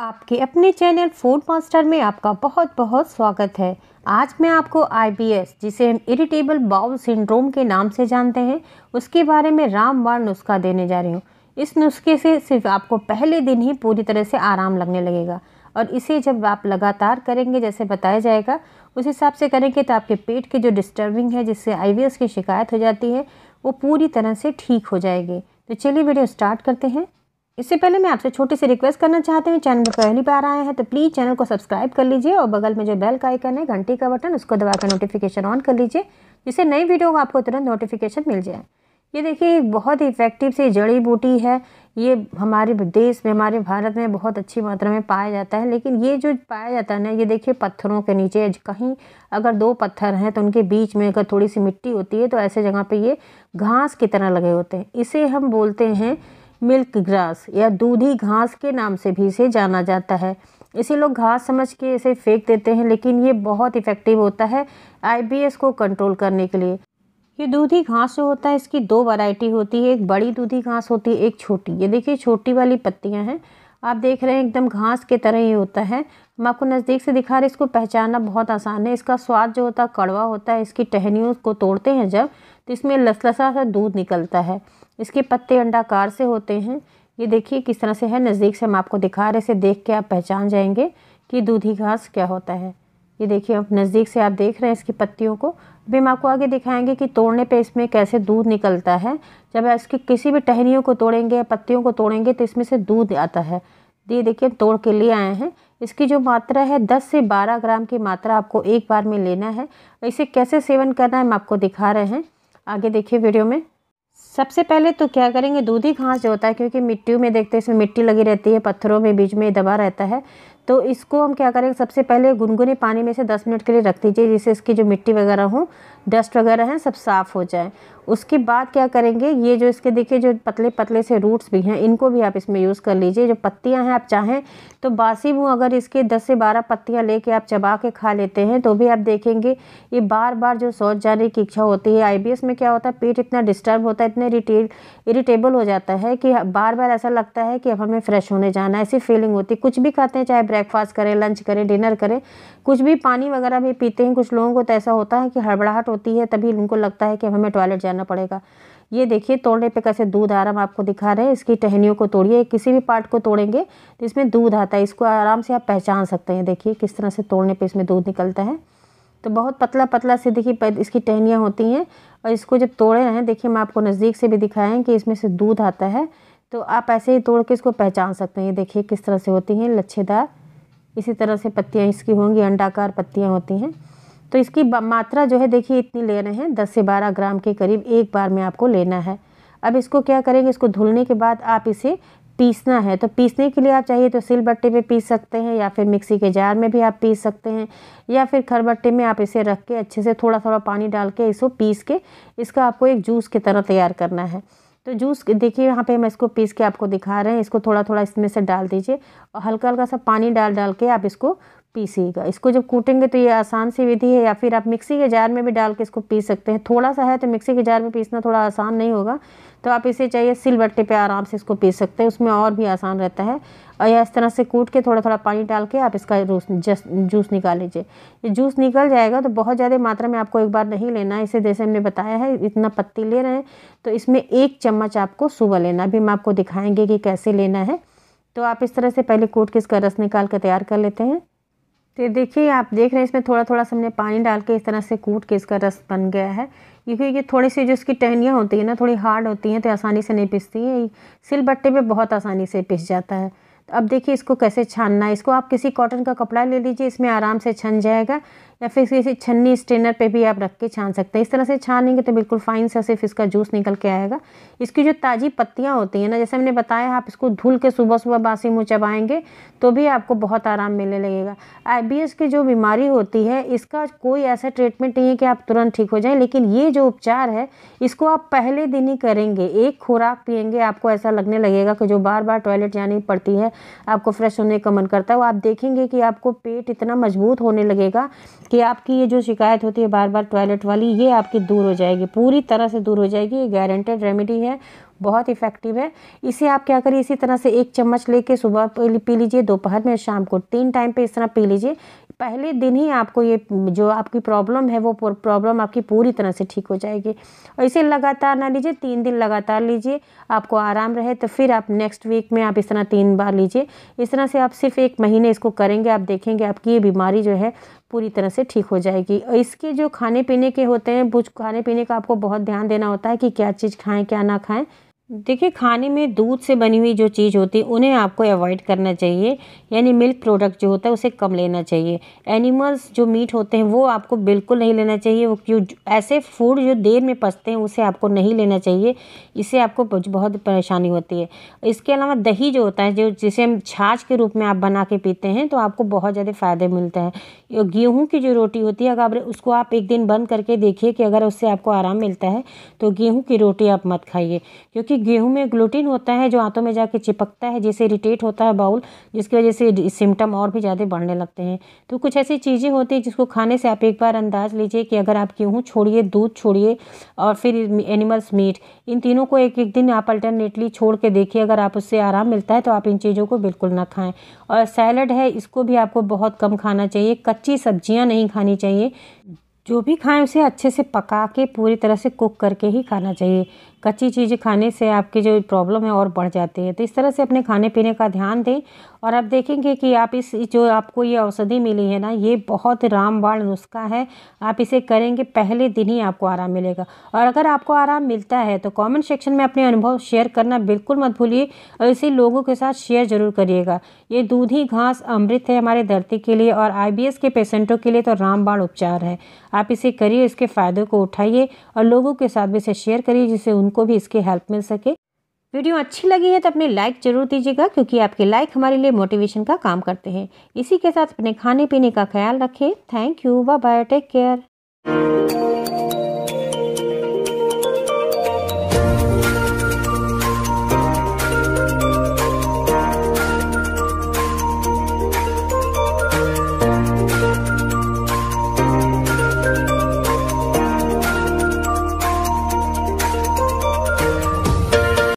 आपके अपने channel food master में आपका बहुत बहुत स्वागत है आज मैं आपको आईबीएस जिसे हम इरिटेबल बाउल सिंड्रोम के नाम से जानते हैं उसके बारे में रामबार नुस्खा देने जा रही हूँ इस नुस्खे से सिर्फ आपको पहले दिन ही पूरी तरह से आराम लगने लगेगा और इसे जब आप लगातार करेंगे जैसे बताया जाएगा उस हिसाब से करेंगे तो आपके पेट के जो डिस्टर्बिंग है जिससे आई की शिकायत हो जाती है वो पूरी तरह से ठीक हो जाएगी तो चलिए वीडियो स्टार्ट करते हैं इससे पहले मैं आपसे छोटी सी रिक्वेस्ट करना चाहते हैं चैनल पर पहली बार आए हैं तो प्लीज़ चैनल को सब्सक्राइब कर लीजिए और बगल में जो बेल का आइकन है घंटी का बटन उसको दबाकर नोटिफिकेशन ऑन कर लीजिए जिससे नई वीडियो को आपको तुरंत नोटिफिकेशन मिल जाए ये देखिए एक बहुत ही इफेक्टिव सी जड़ी बूटी है ये हमारे देश में हमारे भारत में बहुत अच्छी मात्रा में पाया जाता है लेकिन ये जो पाया जाता है ना ये देखिए पत्थरों के नीचे कहीं अगर दो पत्थर हैं तो उनके बीच में अगर थोड़ी सी मिट्टी होती है तो ऐसे जगह पे ये घास की तरह लगे होते हैं इसे हम बोलते हैं मिल्क ग्रास या दूधी घास के नाम से भी इसे जाना जाता है इसे लोग घास समझ के इसे फेंक देते हैं लेकिन ये बहुत इफ़ेक्टिव होता है आईबीएस को कंट्रोल करने के लिए ये दूधी घास जो होता है इसकी दो वैरायटी होती है एक बड़ी दूधी घास होती है एक छोटी ये देखिए छोटी वाली पत्तियां हैं आप देख रहे हैं एकदम घास के तरह ही होता है हम आपको नज़दीक से दिखा रहे हैं इसको पहचानना बहुत आसान है इसका स्वाद जो होता है कड़वा होता है इसकी टहनियों को तोड़ते हैं जब तो इसमें लसलसा सा दूध निकलता है इसके पत्ते अंडाकार से होते हैं ये देखिए किस तरह से है नज़दीक से हम आपको दिखा रहे इसे देख के आप पहचान जाएंगे कि दूधी घास क्या होता है ये देखिए अब नज़दीक से आप देख रहे हैं इसकी पत्तियों को अभी हम आपको आगे दिखाएंगे कि तोड़ने पे इसमें कैसे दूध निकलता है जब इसकी किसी भी टहनियों को तोड़ेंगे या पत्तियों को तोड़ेंगे तो इसमें से दूध आता है ये देखिए तोड़ के लिए आए हैं इसकी जो मात्रा है दस से बारह ग्राम की मात्रा आपको एक बार में लेना है इसे कैसे सेवन करना है हम आपको दिखा रहे हैं आगे देखिए वीडियो में सबसे पहले तो क्या करेंगे दूधी घास जो होता है क्योंकि मिट्टियों में देखते हैं इसमें मिट्टी लगी रहती है पत्थरों में बीच में दबा रहता है तो इसको हम क्या करेंगे सबसे पहले गुनगुने पानी में से 10 मिनट के लिए रख दीजिए जिससे इसकी जो मिट्टी वगैरह हो डस्ट वगैरह है सब साफ़ हो जाए उसके बाद क्या करेंगे ये जो इसके देखिए जो पतले पतले से रूट्स भी हैं इनको भी आप इसमें यूज़ कर लीजिए जो पत्तियां हैं आप चाहें तो बासी मुँह अगर इसके 10 से 12 पत्तियां लेके आप चबा के खा लेते हैं तो भी आप देखेंगे ये बार बार जो सोच जाने की इच्छा होती है आई में क्या होता है पेट इतना डिस्टर्ब होता है इतने रिटेल इरीटेबल हो जाता है कि बार बार ऐसा लगता है कि अब हमें फ्रेश होने जाना ऐसी फीलिंग होती है कुछ भी खाते हैं चाहे ब्रेकफास्ट करें लंच करें डिनर करें कुछ भी पानी वगैरह भी पीते हैं कुछ लोगों को तो ऐसा होता है कि हड़बड़ाहट होती है तभी उनको लगता है कि हमें टॉयलेट जाना पड़ेगा ये देखिए तोड़ने पे कैसे दूध आराम आपको दिखा रहे हैं इसकी टहनियों को तोड़िए किसी भी पार्ट को तोड़ेंगे तो इसमें दूध आता है इसको आराम से आप पहचान सकते हैं देखिए किस तरह से तोड़ने पे इसमें दूध निकलता है तो बहुत पतला पतला से देखिए इसकी टहनियाँ होती हैं और इसको जब तोड़े हैं देखिए मैं आपको नज़दीक से भी दिखाएँ कि इसमें से दूध आता है तो आप ऐसे ही तोड़ के इसको पहचान सकते हैं ये देखिए किस तरह से होती हैं लच्छेदार इसी तरह से पत्तियाँ इसकी होंगी अंडाकार पत्तियाँ होती हैं तो इसकी मात्रा जो है देखिए इतनी ले रहे हैं दस से बारह ग्राम के करीब एक बार में आपको लेना है अब इसको क्या करेंगे इसको धुलने के बाद आप इसे पीसना है तो पीसने के लिए आप चाहिए तो सिल बट्टे में पीस सकते हैं या फिर मिक्सी के जार में भी आप पीस सकते हैं या फिर खरबट्टे में आप इसे रख के अच्छे से थोड़ा थोड़ा पानी डाल के इसको पीस के इसका आपको एक जूस की तरह तैयार करना है तो जूस देखिए यहाँ पे हम इसको पीस के आपको दिखा रहे हैं इसको थोड़ा थोड़ा इसमें से डाल दीजिए और हल्का हल्का सा पानी डाल डाल के आप इसको पीसीएगा इसको जब कूटेंगे तो ये आसान सी विधि है या फिर आप मिक्सी के जार में भी डाल के इसको पीस सकते हैं थोड़ा सा है तो मिक्सी के जार में पीसना थोड़ा आसान नहीं होगा तो आप इसे चाहिए सिल बट्टे पे आराम से इसको पीस सकते हैं उसमें और भी आसान रहता है और यह इस तरह से कूट के थोड़ा थोड़ा पानी डाल के आप इसका जूस जूस निकाल लीजिए ये जूस निकल जाएगा तो बहुत ज़्यादा मात्रा में आपको एक बार नहीं लेना है इसे जैसे हमने बताया है इतना पत्ती ले रहे हैं तो इसमें एक चम्मच आपको सुबह लेना अभी हम आपको दिखाएँगे कि कैसे लेना है तो आप इस तरह से पहले कूट के इसका रस निकाल कर तैयार कर लेते हैं तो देखिए आप देख रहे हैं इसमें थोड़ा थोड़ा सा हमने पानी डाल के इस तरह से कूट के इसका रस बन गया है क्योंकि ये थोड़ी सी जो इसकी टहनियाँ होती है ना थोड़ी हार्ड होती हैं तो आसानी से नहीं पिसती है सिल बट्टे पर बहुत आसानी से पिस जाता है तो अब देखिए इसको कैसे छानना है इसको आप किसी कॉटन का कपड़ा ले लीजिए इसमें आराम से छन जाएगा या फिर किसी छन्नी स्ट्रेनर पे भी आप रख के छान सकते हैं इस तरह से छानेंगे तो बिल्कुल फाइन सा सिर्फ इसका जूस निकल के आएगा इसकी जो ताज़ी पत्तियाँ होती हैं ना जैसे मैंने बताया आप इसको धुल के सुबह सुबह बासी मुँह चबाएँगे तो भी आपको बहुत आराम मिलने लगेगा आई की जो बीमारी होती है इसका कोई ऐसा ट्रीटमेंट नहीं है कि आप तुरंत ठीक हो जाएँ लेकिन ये जो उपचार है इसको आप पहले दिन ही करेंगे एक खुराक पियेंगे आपको ऐसा लगने लगेगा कि जो बार बार टॉयलेट जानी पड़ती है आपको फ्रेश होने का मन करता है वो आप देखेंगे कि आपको पेट इतना मजबूत होने लगेगा कि आपकी ये जो शिकायत होती है बार बार टॉयलेट वाली ये आपकी दूर हो जाएगी पूरी तरह से दूर हो जाएगी ये गारंटेड रेमेडी है बहुत इफ़ेक्टिव है इसे आप क्या करिए इसी तरह से एक चम्मच लेके सुबह पी लीजिए दोपहर में शाम को तीन टाइम पे इस तरह पी लीजिए पहले दिन ही आपको ये जो आपकी प्रॉब्लम है वो प्रॉब्लम आपकी पूरी तरह से ठीक हो जाएगी और इसे लगातार ना लीजिए तीन दिन लगातार लीजिए आपको आराम रहे तो फिर आप नेक्स्ट वीक में आप इस तरह तीन बार लीजिए इस तरह से आप सिर्फ एक महीने इसको करेंगे आप देखेंगे आपकी ये बीमारी जो है पूरी तरह से ठीक हो जाएगी और इसके जो खाने पीने के होते हैं कुछ खाने पीने का आपको बहुत ध्यान देना होता है कि क्या चीज़ खाएँ क्या ना खाएँ देखिए खाने में दूध से बनी हुई जो चीज़ होती है उन्हें आपको अवॉइड करना चाहिए यानी मिल्क प्रोडक्ट जो होता है उसे कम लेना चाहिए एनिमल्स जो मीट होते हैं वो आपको बिल्कुल नहीं लेना चाहिए वो क्यों ऐसे फूड जो देर में पसते हैं उसे आपको नहीं लेना चाहिए इससे आपको बहुत परेशानी होती है इसके अलावा दही जो होता है जो जिसे हम छाछ के रूप में आप बना के पीते हैं तो आपको बहुत ज़्यादा फ़ायदे मिलते हैं गेहूँ की जो रोटी होती है अगर उसको आप एक दिन बंद करके देखिए कि अगर उससे आपको आराम मिलता है तो गेहूँ की रोटी आप मत खाइए क्योंकि गेहूं में ग्लूटिन होता है जो आंतों में जाके चिपकता है जिसे इरीटेट होता है बाउल जिसकी वजह से सिम्टम और भी ज़्यादा बढ़ने लगते हैं तो कुछ ऐसी चीज़ें होती है जिसको खाने से आप एक बार अंदाज़ लीजिए कि अगर आप गेहूँ छोड़िए दूध छोड़िए और फिर एनिमल्स मीट इन तीनों को एक एक दिन आप अल्टरनेटली छोड़ के देखिए अगर आप उससे आराम मिलता है तो आप इन चीज़ों को बिल्कुल ना खाएँ और सैलड है इसको भी आपको बहुत कम खाना चाहिए कच्ची सब्जियाँ नहीं खानी चाहिए जो भी खाएं उसे अच्छे से पका के पूरी तरह से कुक करके ही खाना चाहिए कच्ची चीज़ें खाने से आपकी जो प्रॉब्लम है और बढ़ जाती है तो इस तरह से अपने खाने पीने का ध्यान दें और आप देखेंगे कि आप इस जो आपको ये औषधि मिली है ना ये बहुत रामबाण नुस्खा है आप इसे करेंगे पहले दिन ही आपको आराम मिलेगा और अगर आपको आराम मिलता है तो कमेंट सेक्शन में अपने अनुभव शेयर करना बिल्कुल मत भूलिए और इसे लोगों के साथ शेयर ज़रूर करिएगा ये दूधी घास अमृत है हमारे धरती के लिए और आई के पेशेंटों के लिए तो रामबाण उपचार है आप इसे करिए इसके फ़ायदों को उठाइए और लोगों के साथ भी इसे शेयर करिए जिससे उन उनको भी इसकी हेल्प मिल सके वीडियो अच्छी लगी है तो अपने लाइक जरूर दीजिएगा क्योंकि आपके लाइक हमारे लिए मोटिवेशन का काम करते हैं इसी के साथ अपने खाने पीने का ख्याल रखें thank you bye bye take care